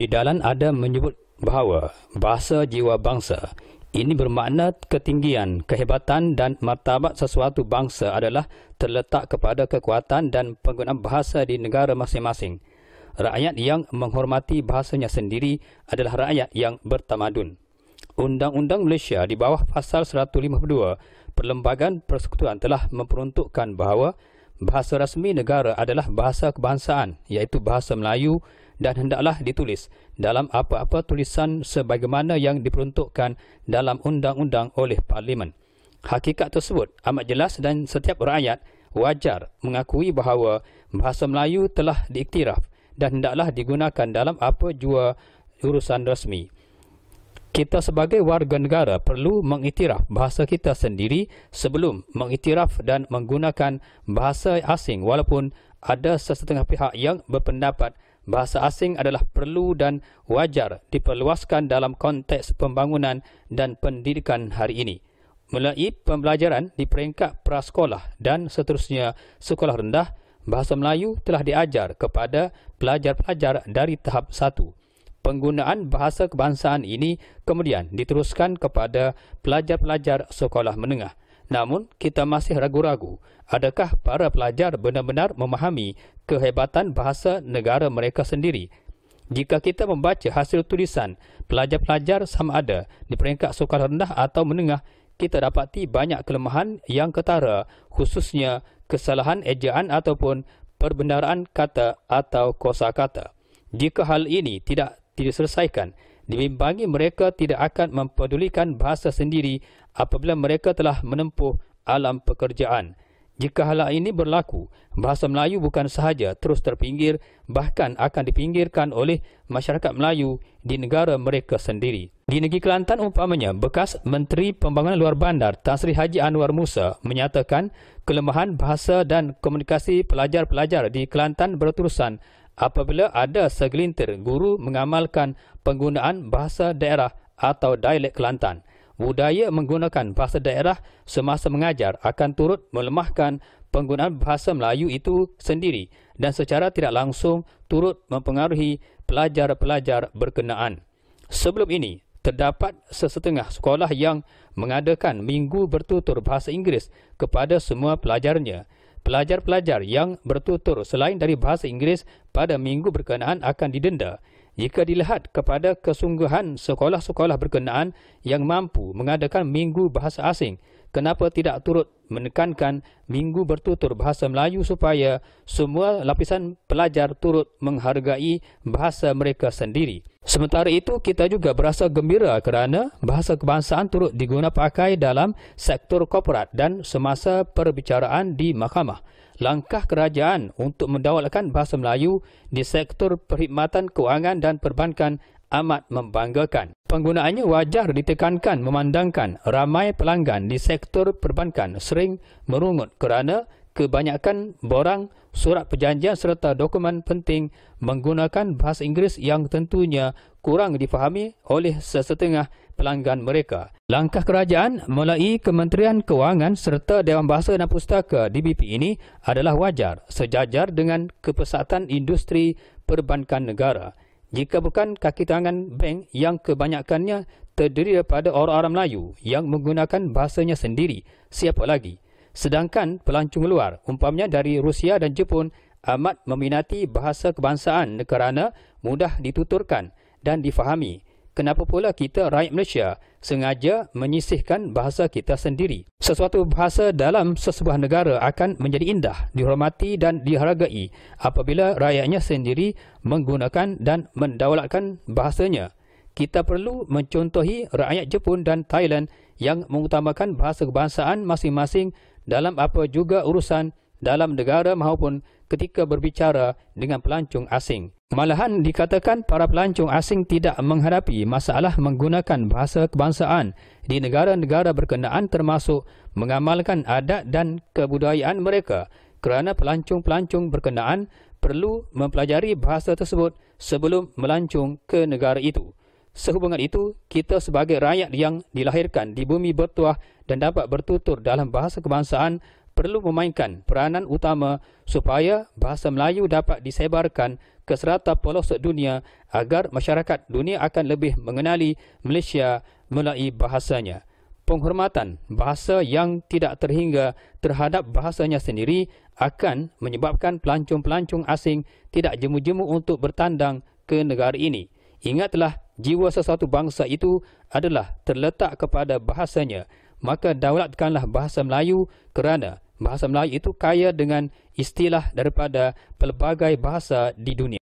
Di dalam ada menyebut bahawa bahasa jiwa bangsa ini bermakna ketinggian, kehebatan dan martabat sesuatu bangsa adalah terletak kepada kekuatan dan penggunaan bahasa di negara masing-masing. Rakyat yang menghormati bahasanya sendiri adalah rakyat yang bertamadun. Undang-undang Malaysia di bawah pasal 152 Perlembagaan Persekutuan telah memperuntukkan bahawa bahasa rasmi negara adalah bahasa kebangsaan iaitu bahasa Melayu, dan hendaklah ditulis dalam apa-apa tulisan sebagaimana yang diperuntukkan dalam undang-undang oleh Parlimen. Hakikat tersebut amat jelas dan setiap rakyat wajar mengakui bahawa bahasa Melayu telah diiktiraf dan hendaklah digunakan dalam apa jua urusan rasmi. Kita sebagai warga negara perlu mengiktiraf bahasa kita sendiri sebelum mengiktiraf dan menggunakan bahasa asing walaupun ada sesetengah pihak yang berpendapat bahasa asing adalah perlu dan wajar diperluaskan dalam konteks pembangunan dan pendidikan hari ini. Melalui pembelajaran di peringkat prasekolah dan seterusnya sekolah rendah, bahasa Melayu telah diajar kepada pelajar-pelajar dari tahap satu. Penggunaan bahasa kebangsaan ini kemudian diteruskan kepada pelajar-pelajar sekolah menengah. Namun, kita masih ragu-ragu adakah para pelajar benar-benar memahami kehebatan bahasa negara mereka sendiri. Jika kita membaca hasil tulisan pelajar-pelajar sama ada di peringkat sukar rendah atau menengah, kita dapati banyak kelemahan yang ketara, khususnya kesalahan ejaan ataupun perbendaraan kata atau kosa kata. Jika hal ini tidak diselesaikan, dibimbangi mereka tidak akan mempedulikan bahasa sendiri apabila mereka telah menempuh alam pekerjaan. Jika hal ini berlaku, bahasa Melayu bukan sahaja terus terpinggir, bahkan akan dipinggirkan oleh masyarakat Melayu di negara mereka sendiri. Di negeri Kelantan umpamanya, bekas Menteri Pembangunan Luar Bandar Tan Sri Haji Anwar Musa menyatakan kelemahan bahasa dan komunikasi pelajar-pelajar di Kelantan berterusan apabila ada segelintir guru mengamalkan penggunaan bahasa daerah atau dialek Kelantan budaya menggunakan bahasa daerah semasa mengajar akan turut melemahkan penggunaan bahasa Melayu itu sendiri dan secara tidak langsung turut mempengaruhi pelajar-pelajar berkenaan. Sebelum ini, terdapat sesetengah sekolah yang mengadakan minggu bertutur bahasa Inggeris kepada semua pelajarnya. Pelajar-pelajar yang bertutur selain dari bahasa Inggeris pada minggu berkenaan akan didenda jika dilihat kepada kesungguhan sekolah-sekolah berkenaan yang mampu mengadakan Minggu Bahasa Asing, kenapa tidak turut menekankan Minggu Bertutur Bahasa Melayu supaya semua lapisan pelajar turut menghargai bahasa mereka sendiri. Sementara itu, kita juga berasa gembira kerana bahasa kebangsaan turut digunapakai dalam sektor korporat dan semasa perbicaraan di mahkamah langkah kerajaan untuk mendaulatkan bahasa Melayu di sektor perkhidmatan kewangan dan perbankan amat membanggakan. Penggunaannya wajar ditekankan memandangkan ramai pelanggan di sektor perbankan sering merungut kerana kebanyakan borang surat perjanjian serta dokumen penting menggunakan bahasa Inggeris yang tentunya kurang difahami oleh sesetengah pelanggan mereka. Langkah kerajaan melalui Kementerian Kewangan serta Dewan Bahasa dan Pustaka DBP ini adalah wajar sejajar dengan kepesatan industri perbankan negara. Jika bukan kaki tangan bank yang kebanyakannya terdiri daripada orang-orang Melayu yang menggunakan bahasanya sendiri, siapa lagi? Sedangkan pelancong luar, umpamanya dari Rusia dan Jepun, amat meminati bahasa kebangsaan kerana mudah dituturkan dan difahami kenapa pula kita rakyat Malaysia sengaja menyisihkan bahasa kita sendiri? Sesuatu bahasa dalam sesebuah negara akan menjadi indah, dihormati dan dihargai apabila rakyatnya sendiri menggunakan dan mendaulatkan bahasanya. Kita perlu mencontohi rakyat Jepun dan Thailand yang mengutamakan bahasa kebangsaan masing-masing dalam apa juga urusan dalam negara maupun ketika berbicara dengan pelancong asing. Malahan dikatakan para pelancong asing tidak menghadapi masalah menggunakan bahasa kebangsaan di negara-negara berkenaan termasuk mengamalkan adat dan kebudayaan mereka kerana pelancong-pelancong berkenaan perlu mempelajari bahasa tersebut sebelum melancong ke negara itu. Sehubungan itu, kita sebagai rakyat yang dilahirkan di bumi bertuah dan dapat bertutur dalam bahasa kebangsaan perlu memainkan peranan utama supaya bahasa Melayu dapat disebarkan ke serata pelosok dunia agar masyarakat dunia akan lebih mengenali Malaysia melalui bahasanya. Penghormatan bahasa yang tidak terhingga terhadap bahasanya sendiri akan menyebabkan pelancong-pelancong asing tidak jemu-jemu untuk bertandang ke negara ini. Ingatlah, jiwa sesuatu bangsa itu adalah terletak kepada bahasanya maka daulatkanlah bahasa Melayu kerana bahasa Melayu itu kaya dengan istilah daripada pelbagai bahasa di dunia.